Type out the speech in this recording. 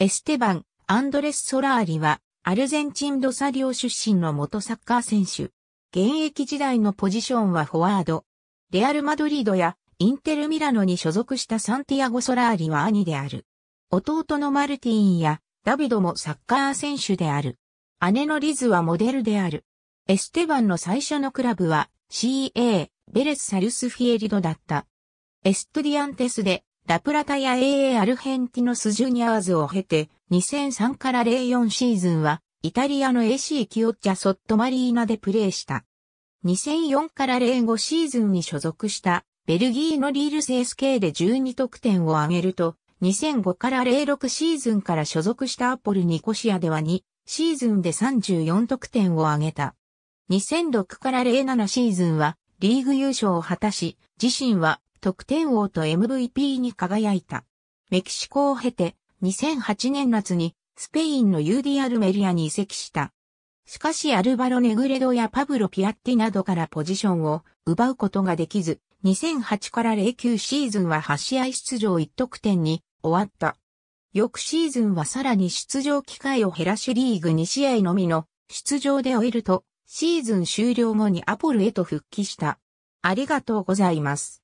エステバン、アンドレス・ソラーリは、アルゼンチン・ロサリオ出身の元サッカー選手。現役時代のポジションはフォワード。レアル・マドリードやインテル・ミラノに所属したサンティアゴ・ソラーリは兄である。弟のマルティンやダビドもサッカー選手である。姉のリズはモデルである。エステバンの最初のクラブは CA、ベレス・サルスフィエリドだった。エストディアンテスでラプラタや AA アルヘンティノスジュニアーズを経て、2003から04シーズンは、イタリアの AC キオッチャソットマリーナでプレーした。2004から05シーズンに所属した、ベルギーのリールス SK で12得点を挙げると、2005から06シーズンから所属したアポルニコシアでは2シーズンで34得点を挙げた。2006から07シーズンはリーグ優勝を果たし、自身は得点王と MVP に輝いた。メキシコを経て、2008年夏にスペインの UD アルメリアに移籍した。しかしアルバロ・ネグレドやパブロ・ピアッティなどからポジションを奪うことができず、2008から09シーズンは8試合出場1得点に終わった。翌シーズンはさらに出場機会を減らしリーグ2試合のみの出場で終えると、シーズン終了後にアポルへと復帰した。ありがとうございます。